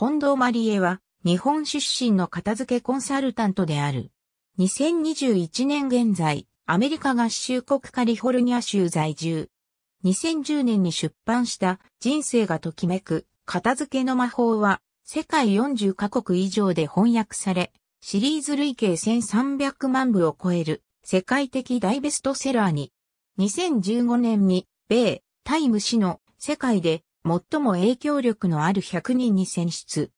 近藤マリエは、日本出身の片付けコンサルタントである。2021年現在、アメリカ合衆国カリフォルニア州在住。2010年に出版した人生がときめく片付けの魔法は世界40カ国以上で翻訳され、シリーズ累計1300万部を超える世界的大ベストセラーに。2015年に米、タイム誌の世界で最も影響力のある100人に選出。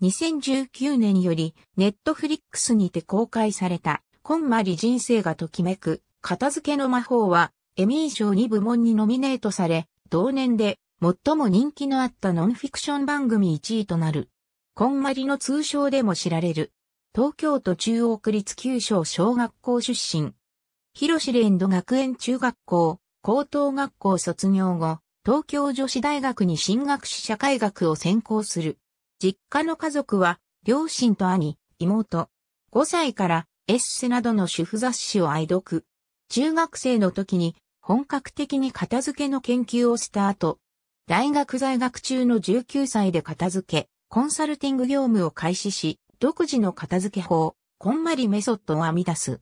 2019年より、ネットフリックスにて公開された、コンマリ人生がときめく、片付けの魔法は、エミー賞2部門にノミネートされ、同年で、最も人気のあったノンフィクション番組1位となる。コンマリの通称でも知られる。東京都中央区立九章小学校出身。広レ連ド学園中学校、高等学校卒業後、東京女子大学に進学し社会学を専攻する。実家の家族は、両親と兄、妹。5歳からエッセなどの主婦雑誌を愛読。中学生の時に本格的に片付けの研究をスタート。大学在学中の19歳で片付け、コンサルティング業務を開始し、独自の片付け法、こんまりメソッドを編み出す。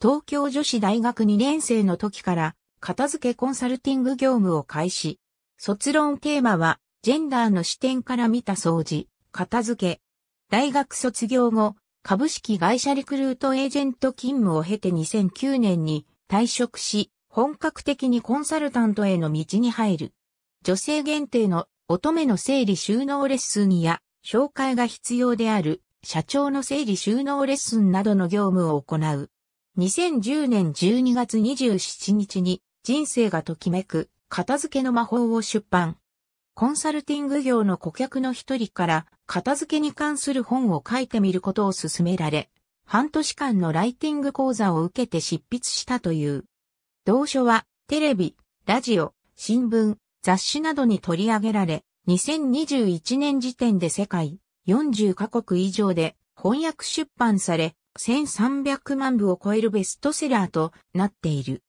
東京女子大学2年生の時から片付けコンサルティング業務を開始。卒論テーマは、ジェンダーの視点から見た掃除、片付け。大学卒業後、株式会社リクルートエージェント勤務を経て2009年に退職し、本格的にコンサルタントへの道に入る。女性限定の乙女の整理収納レッスンや紹介が必要である社長の整理収納レッスンなどの業務を行う。2010年12月27日に人生がときめく片付けの魔法を出版。コンサルティング業の顧客の一人から片付けに関する本を書いてみることを勧められ、半年間のライティング講座を受けて執筆したという。同書はテレビ、ラジオ、新聞、雑誌などに取り上げられ、2021年時点で世界40カ国以上で翻訳出版され、1300万部を超えるベストセラーとなっている。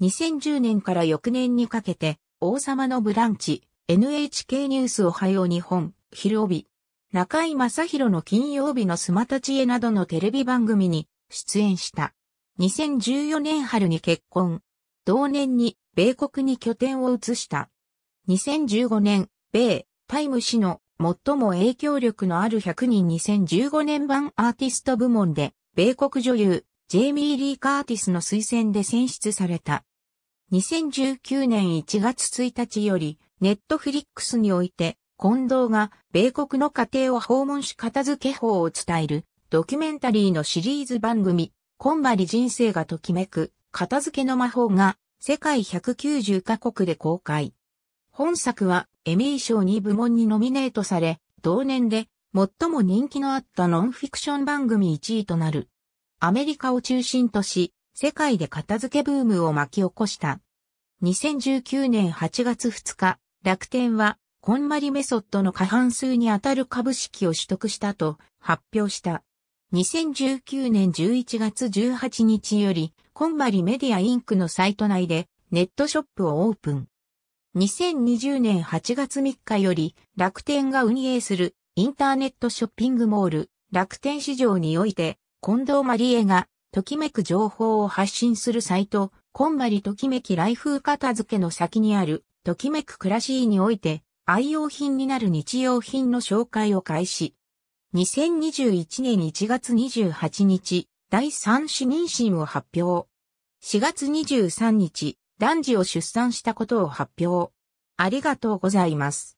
2010年から翌年にかけて、王様のブランチ、NHK ニュースおはよう日本、昼帯、中井正宏の金曜日のスマタチエなどのテレビ番組に出演した。2014年春に結婚。同年に米国に拠点を移した。2015年、米、タイム誌の最も影響力のある100人2015年版アーティスト部門で、米国女優、ジェイミー・リー・カーティスの推薦で選出された。2019年1月1日より、ネットフリックスにおいて、近藤が米国の家庭を訪問し片付け法を伝えるドキュメンタリーのシリーズ番組、こんまり人生がときめく片付けの魔法が世界190カ国で公開。本作はエミー賞に部門にノミネートされ、同年で最も人気のあったノンフィクション番組1位となる。アメリカを中心とし、世界で片付けブームを巻き起こした。2019年8月2日、楽天は、コンマリメソッドの過半数にあたる株式を取得したと発表した。2019年11月18日より、コンマリメディアインクのサイト内で、ネットショップをオープン。2020年8月3日より、楽天が運営するインターネットショッピングモール、楽天市場において、近藤マリエが、ときめく情報を発信するサイト、こんまりときめきライフ片付けの先にある、ときめく暮らしにおいて、愛用品になる日用品の紹介を開始。2021年1月28日、第3子妊娠を発表。4月23日、男児を出産したことを発表。ありがとうございます。